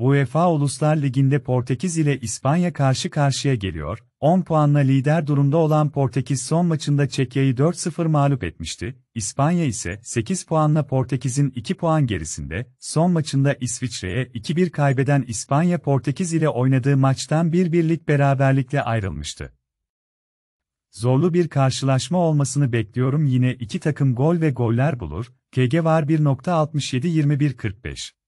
UEFA Uluslar Ligi'nde Portekiz ile İspanya karşı karşıya geliyor, 10 puanla lider durumda olan Portekiz son maçında Çekya'yı 4-0 mağlup etmişti, İspanya ise 8 puanla Portekiz'in 2 puan gerisinde, son maçında İsviçre'ye 2-1 kaybeden İspanya Portekiz ile oynadığı maçtan 1-1'lik beraberlikle ayrılmıştı. Zorlu bir karşılaşma olmasını bekliyorum yine iki takım gol ve goller bulur, KG var 1.67-21-45.